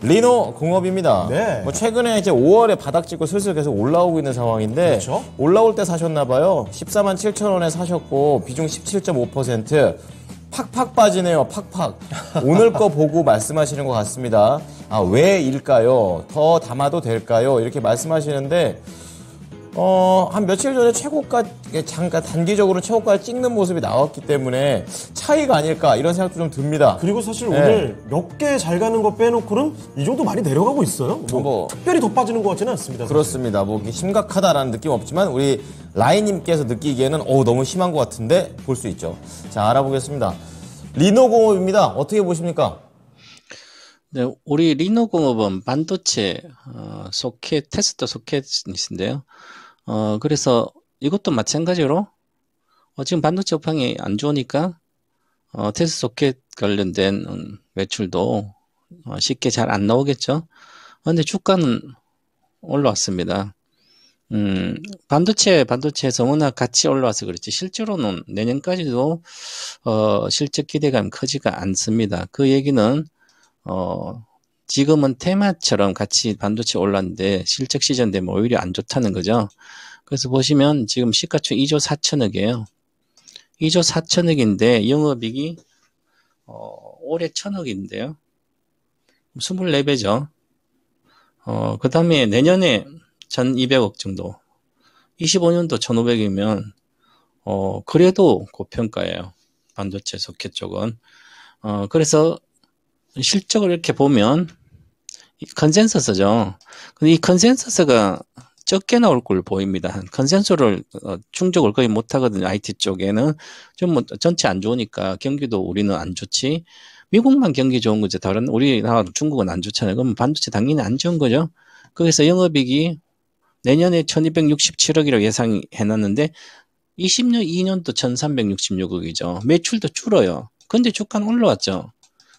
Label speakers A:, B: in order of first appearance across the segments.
A: 리노 공업입니다. 네. 뭐 최근에 이제 5월에 바닥 찍고 슬슬 계속 올라오고 있는 상황인데 그렇죠? 올라올 때 사셨나 봐요. 14만 7천 원에 사셨고 비중 17.5% 팍팍 빠지네요. 팍팍. 오늘 거 보고 말씀하시는 것 같습니다. 아, 왜일까요? 더 담아도 될까요? 이렇게 말씀하시는데 어, 한 며칠 전에 최고가, 잠깐 단기적으로 최고가를 찍는 모습이 나왔기 때문에 차이가 아닐까 이런 생각도 좀 듭니다. 그리고 사실 네. 오늘 몇 개 잘 가는 거 빼놓고는 이 정도 많이 내려가고 있어요. 뭐, 뭐 특별히 더 빠지는 것 같지는 않습니다. 사실. 그렇습니다. 뭐 심각하다라는 느낌 없지만 우리 라인님께서 느끼기에는 어, 너무 심한 것 같은데 볼 수 있죠. 자, 알아보겠습니다. 리노공업입니다. 어떻게 보십니까? 네,
B: 우리 리노공업은 반도체 어, 소켓 테스트 소켓인데요. 어, 그래서 이것도 마찬가지로 어, 지금 반도체 업황이 안 좋으니까 어, 테스트 소켓 관련된 음, 매출도 어, 쉽게 잘 안 나오겠죠. 그런데 어, 주가는 올라왔습니다. 음, 반도체, 반도체에서 워낙 같이 올라와서 그렇지, 실제로는 내년까지도, 어, 실적 기대감 크지가 않습니다. 그 얘기는, 어, 지금은 테마처럼 같이 반도체 올랐는데 실적 시즌 되면 오히려 안 좋다는 거죠. 그래서 보시면 지금 시가총 2조 4천억이에요. 2조 4천억인데 영업이익이 어, 올해 천억인데요. 24배죠. 어, 그 다음에 내년에 1200억 정도. 25년도 1500이면, 어, 그래도 고평가예요. 반도체 소켓 쪽은. 어, 그래서 실적을 이렇게 보면 컨센서스죠. 근데 이 컨센서스가 적게 나올 걸 보입니다. 컨센서를 스 어, 충족을 거의 못 하거든요. IT 쪽에는 좀뭐 전체 안 좋으니까 경기도 우리는 안 좋지. 미국만 경기 좋은 거죠 다른 우리나라 중국은 안 좋잖아요. 그럼 반도체 당연히 안 좋은 거죠. 거기서 영업이익이 내년에 1267억이라고 예상해놨는데 20년 2년도 1366억이죠. 매출도 줄어요. 근데 주가는 올라왔죠.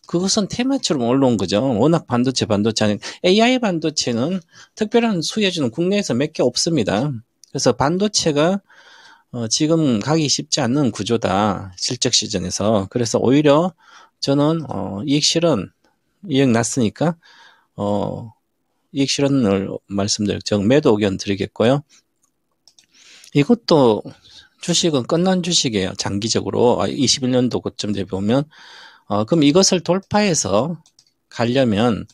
B: 그것은 테마처럼 올라온 거죠. 워낙 반도체, 반도체, 아닌 AI 반도체는 특별한 수혜주는 국내에서 몇 개 없습니다. 그래서 반도체가 어, 지금 가기 쉽지 않는 구조다. 실적 시즌에서. 그래서 오히려 저는, 어, 이익 실현, 이익 났으니까, 어, 이익 실현을 말씀드렸죠 매도 의견 드리겠고요. 이것도 주식은 끝난 주식이에요. 장기적으로. 21년도 아, 고점 대비 보면 어, 그럼 이것을 돌파해서 가려면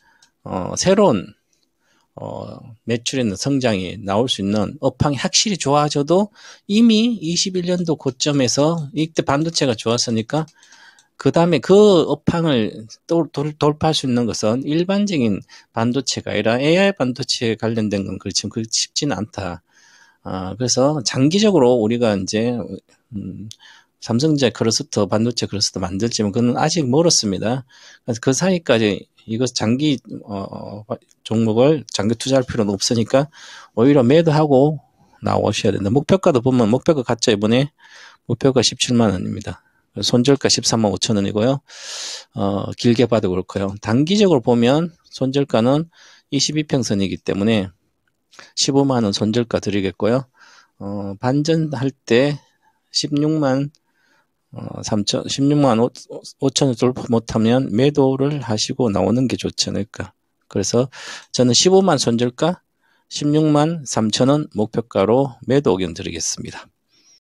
B: 어, 새로운 어, 매출에는 성장이 나올 수 있는 업황이 확실히 좋아져도 이미 21년도 고점에서 이때 반도체가 좋았으니까 그 다음에 그 업황을 또 돌, 돌파할 수 있는 것은 일반적인 반도체가 아니라 AI 반도체에 관련된 건 그렇지만 그 쉽지는 않다. 아, 그래서 장기적으로 우리가 이제 음, 삼성전자 크러스터 반도체 크러스터 만들지만 뭐 그건 아직 멀었습니다. 그래서 그 사이까지 이것 장기 어, 어, 종목을 장기 투자할 필요는 없으니까 오히려 매도하고 나오셔야 된다. 목표가도 보면 목표가 같죠 이번에 목표가 17만 원입니다. 손절가 13만 5천 원이고요. 어, 길게 봐도 그렇고요. 단기적으로 보면 손절가는 22평선이기 때문에 15만 원 손절가 드리겠고요. 어, 반전할 때 16만 3천, 어, 16만 5, 5천을 돌파 못하면 매도를 하시고 나오는 게 좋지 않을까. 그래서 저는 15만 손절가, 16만 3천원 목표가로 매도 의견 드리겠습니다.